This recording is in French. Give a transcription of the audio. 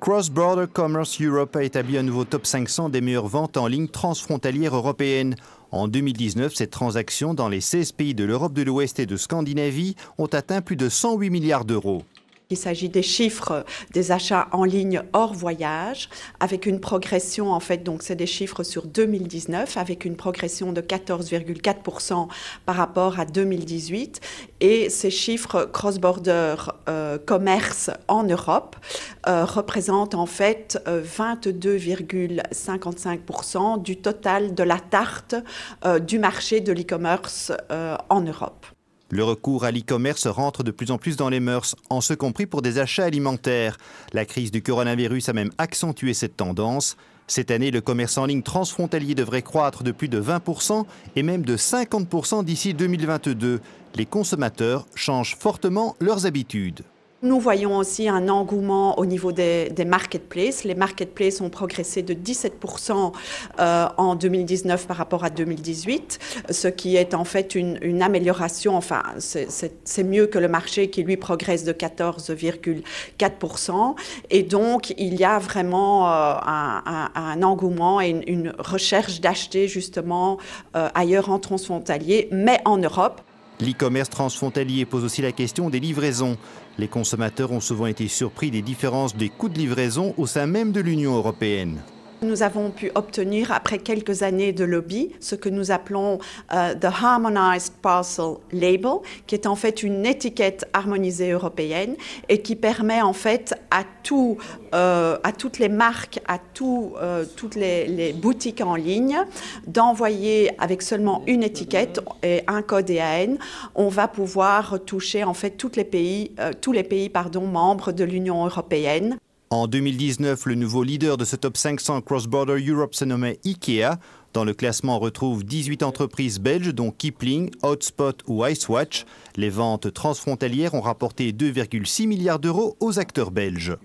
Cross Border Commerce Europe a établi un nouveau top 500 des meilleures ventes en ligne transfrontalières européennes. En 2019, ces transactions dans les 16 pays de l'Europe de l'Ouest et de Scandinavie ont atteint plus de 108 milliards d'euros. Il s'agit des chiffres des achats en ligne hors voyage, avec une progression, en fait, donc c'est des chiffres sur 2019, avec une progression de 14,4% par rapport à 2018. Et ces chiffres cross-border euh, commerce en Europe euh, représentent en fait 22,55% euh, du total de la tarte du marché de l'e-commerce en Europe. Le recours à l'e-commerce rentre de plus en plus dans les mœurs, en ce compris pour des achats alimentaires. La crise du coronavirus a même accentué cette tendance. Cette année, le commerce en ligne transfrontalier devrait croître de plus de 20% et même de 50% d'ici 2022. Les consommateurs changent fortement leurs habitudes. Nous voyons aussi un engouement au niveau des, des marketplaces. Les marketplaces ont progressé de 17% euh, en 2019 par rapport à 2018, ce qui est en fait une, amélioration. Enfin, c'est mieux que le marché qui lui progresse de 14,4%. Et donc, il y a vraiment euh, un, engouement et une, recherche d'acheter justement euh, ailleurs en transfrontalier, mais en Europe. L'e-commerce transfrontalier pose aussi la question des livraisons. Les consommateurs ont souvent été surpris des différences des coûts de livraison au sein même de l'Union européenne. Nous avons pu obtenir, après quelques années de lobby, ce que nous appelons euh, The Harmonized Parcel Label, qui est en fait une étiquette harmonisée européenne et qui permet en fait à, euh, à toutes les marques, à euh, toutes les, boutiques en ligne, d'envoyer avec seulement une étiquette et un code EAN, on va pouvoir toucher en fait tous les pays, tous les pays pardon, membres de l'Union européenne. En 2019, le nouveau leader de ce top 500 Cross-Border Europe se nommait IKEA. Dans le classement, on retrouve 18 entreprises belges, dont Kipling, Hotspot ou Icewatch. Les ventes transfrontalières ont rapporté 2,6 milliards d'euros aux acteurs belges.